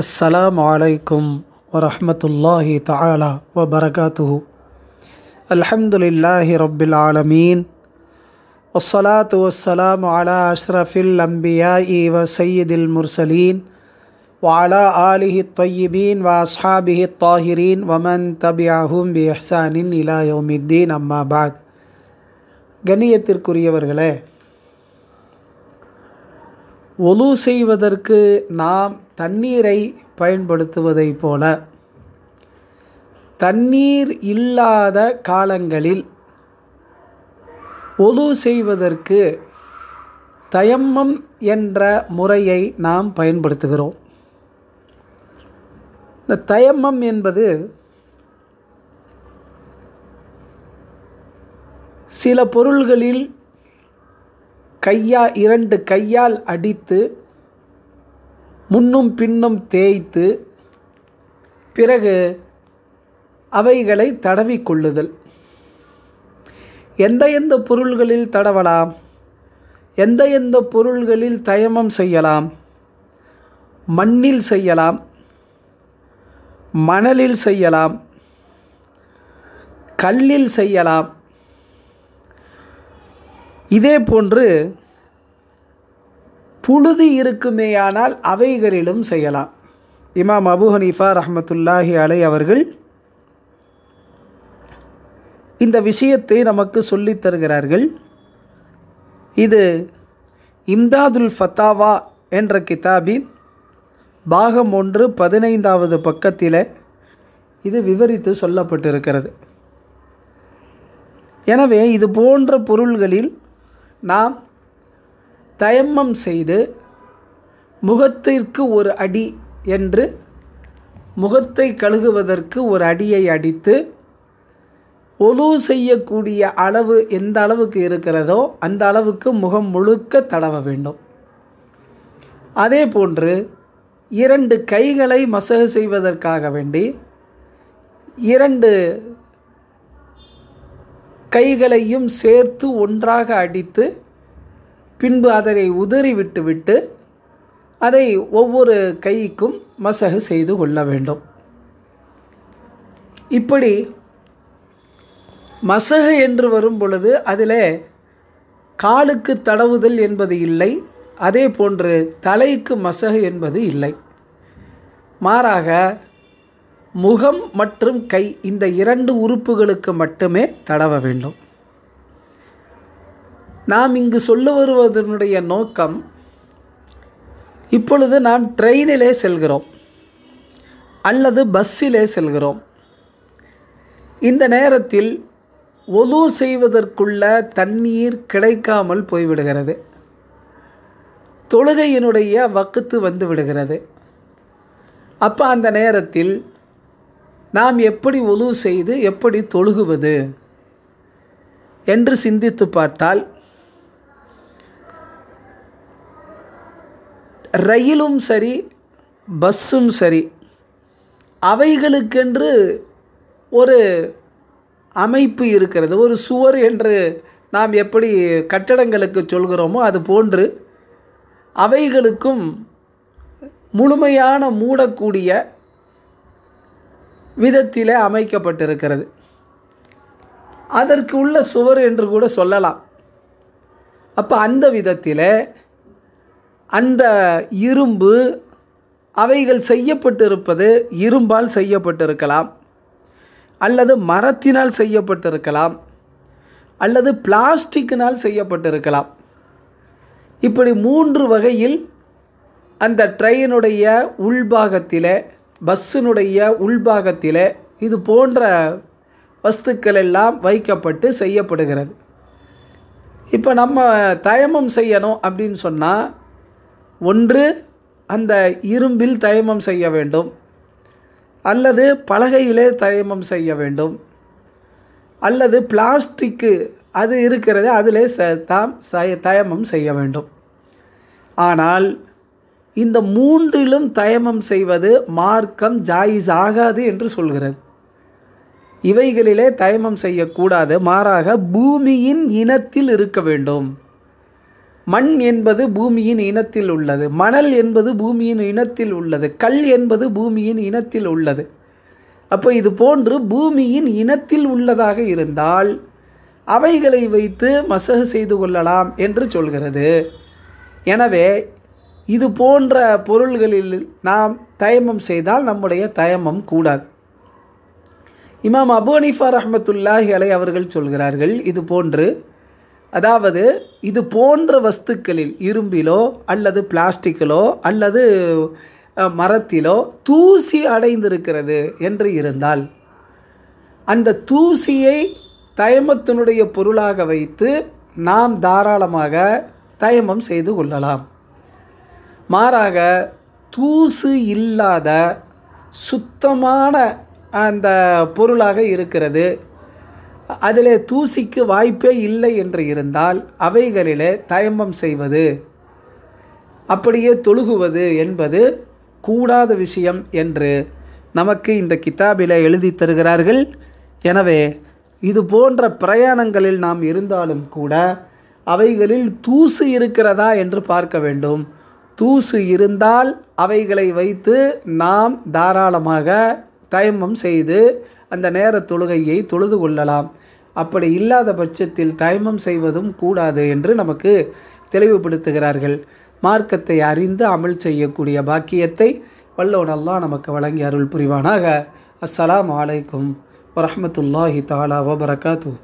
السلام عليكم ورحمة الله تعالى وبركاته الحمد لله رب العالمين والصلاة والسلام على أشرف الأنبياء وسيد المرسلين وعلى آله الطيبين وأصحابه الطاهرين ومن تبعهم بإحسان إلى يوم الدين أما بعد கண்ணியத்திற்குரியவர்களே ஒலு செய்வதற்கு நாம் தண்ணீரை பயன்படுத்துவதைப் போல தண்ணீர் இல்லாத காலங்களில் ஒலு செய்வதற்கு தயம்மம் என்ற முறையை நாம் பயன்படுத்துகிறோம் இந்த தயம்மம் என்பது சில பொருள்களில் கையா இரண்டு கையால் அடித்து முன்னும் பின்னும் தேய்த்து பிறகு அவைகளை தடவி கொள்ளுதல் எந்த எந்த பொருள்களில் தடவலாம் எந்த எந்த பொருள்களில் தயமம் செய்யலாம் மண்ணில் செய்யலாம் மணலில் செய்யலாம் கல்லில் செய்யலாம் இதே போன்று புழுதி இருக்குமேயானால் அவைகளிலும் செய்யலாம் இமாம் அபு ஹனீஃபா ரஹமத்துல்லாஹி அலை அவர்கள் இந்த விஷயத்தை நமக்கு சொல்லித் தருகிறார்கள் இது இம்தாதுல் ஃபத்தாவா என்ற கிதாபின் பாகம் ஒன்று பதினைந்தாவது பக்கத்தில் இது விவரித்து சொல்லப்பட்டிருக்கிறது எனவே இது போன்ற பொருள்களில் நாம் தயம்மம் செய்து முகத்திற்கு ஒரு அடி என்று முகத்தை கழுகுவதற்கு ஒரு அடியை அடித்து ஒலு செய்யக்கூடிய அளவு எந்த அளவுக்கு இருக்கிறதோ அந்த அளவுக்கு முகம் முழுக்க தடவ வேண்டும் அதே போன்று இரண்டு கைகளை மசகு செய்வதற்காக வேண்டி இரண்டு கைகளையும் சேர்த்து ஒன்றாக அடித்து பின்பு அதனை உதறி விட்டுவிட்டு அதை ஒவ்வொரு கைக்கும் மசகு செய்து கொள்ள வேண்டும் இப்படி மசகு என்று வரும் பொழுது அதில் காலுக்கு தடவுதல் என்பது இல்லை அதே போன்று தலைக்கு மசகு என்பது இல்லை மாறாக முகம் மற்றும் கை இந்த இரண்டு உறுப்புகளுக்கு மட்டுமே தடவ வேண்டும் நாம் இங்கு சொல்ல வருவதனுடைய நோக்கம் இப்பொழுது நாம் ட்ரெயினிலே செல்கிறோம் அல்லது பஸ்ஸிலே செல்கிறோம் இந்த நேரத்தில் ஒது செய்வதற்குள்ள தண்ணீர் கிடைக்காமல் போய்விடுகிறது தொழுகையினுடைய வக்குத்து வந்து விடுகிறது அப்போ அந்த நேரத்தில் நாம் எப்படி உழுவு செய்து எப்படி தொழுகுவது என்று சிந்தித்து பார்த்தால் ரயிலும் சரி பஸ்ஸும் சரி அவைகளுக்கென்று ஒரு அமைப்பு இருக்கிறது ஒரு சுவர் என்று நாம் எப்படி கட்டடங்களுக்கு சொல்கிறோமோ அது போன்று அவைகளுக்கும் முழுமையான மூடக்கூடிய விதத்தில் அமைக்கப்பட்டிருக்கிறது அதற்கு உள்ள சுவர் என்று கூட சொல்லலாம் அப்போ அந்த விதத்தில் அந்த இரும்பு அவைகள் செய்யப்பட்டிருப்பது இரும்பால் செய்யப்பட்டிருக்கலாம் அல்லது மரத்தினால் செய்யப்பட்டிருக்கலாம் அல்லது பிளாஸ்டிக்கினால் செய்யப்பட்டிருக்கலாம் இப்படி மூன்று வகையில் அந்த ட்ரெயினுடைய உள்பாகத்தில் பஸ்ஸினுடைய உள்பாகத்தில் இது போன்ற வஸ்துக்கள் எல்லாம் வைக்கப்பட்டு செய்யப்படுகிறது இப்போ நம்ம தயமம் செய்யணும் அப்படின்னு சொன்னால் ஒன்று அந்த இரும்பில் தயமம் செய்ய வேண்டும் அல்லது பலகையிலே தயமம் செய்ய வேண்டும் அல்லது பிளாஸ்டிக்கு அது இருக்கிறது அதிலே தாம் தயமம் செய்ய வேண்டும் ஆனால் இந்த மூன்றிலும் தயமம் செய்வது மார்க்கம் ஜாயிஸ் ஆகாது என்று சொல்கிறது இவைகளிலே தயமம் செய்யக்கூடாது மாறாக பூமியின் இனத்தில் இருக்க வேண்டும் மண் என்பது பூமியின் இனத்தில் உள்ளது மணல் என்பது பூமியின் இனத்தில் உள்ளது கல் என்பது பூமியின் இனத்தில் உள்ளது அப்போ இது போன்று பூமியின் இனத்தில் உள்ளதாக இருந்தால் அவைகளை வைத்து மசகு செய்து கொள்ளலாம் என்று சொல்கிறது எனவே இது போன்ற பொருள்களில் நாம் தயமம் செய்தால் நம்முடைய தயமம் கூடாது இமாம் அபு அனிஃபா ரஹமத்துல்லாஹி அலை அவர்கள் சொல்கிறார்கள் இது போன்று அதாவது இது போன்ற வஸ்துக்களில் இரும்பிலோ அல்லது பிளாஸ்டிக்கிலோ அல்லது மரத்திலோ தூசி அடைந்திருக்கிறது என்று இருந்தால் அந்த தூசியை தயமத்தினுடைய பொருளாக வைத்து நாம் தாராளமாக தயமம் செய்து கொள்ளலாம் மாறாக தூசு இல்லாத சுத்தமான அந்த பொருளாக இருக்கிறது அதில் தூசிக்கு வாய்ப்பே இல்லை என்று இருந்தால் அவைகளிலே தயம்பம் செய்வது அப்படியே தொழுகுவது என்பது கூடாத விஷயம் என்று நமக்கு இந்த கித்தாபில் எழுதி தருகிறார்கள் எனவே இது போன்ற பிரயாணங்களில் நாம் இருந்தாலும் கூட அவைகளில் தூசு இருக்கிறதா என்று பார்க்க வேண்டும் தூசு இருந்தால் அவைகளை வைத்து நாம் தாராளமாக தயமம் செய்து அந்த நேர தொழுகையை தொழுது கொள்ளலாம் அப்படி இல்லாத பட்சத்தில் தயமம் செய்வதும் கூடாது என்று நமக்கு தெளிவுபடுத்துகிறார்கள் மார்க்கத்தை அறிந்து அமல் செய்யக்கூடிய பாக்கியத்தை வல்லவனெல்லாம் நமக்கு வழங்கி அருள் புரிவானாக அஸ்ஸலாம் அலைக்கும் வரமத்துல்லாஹி தாலா வபரகாத்தூ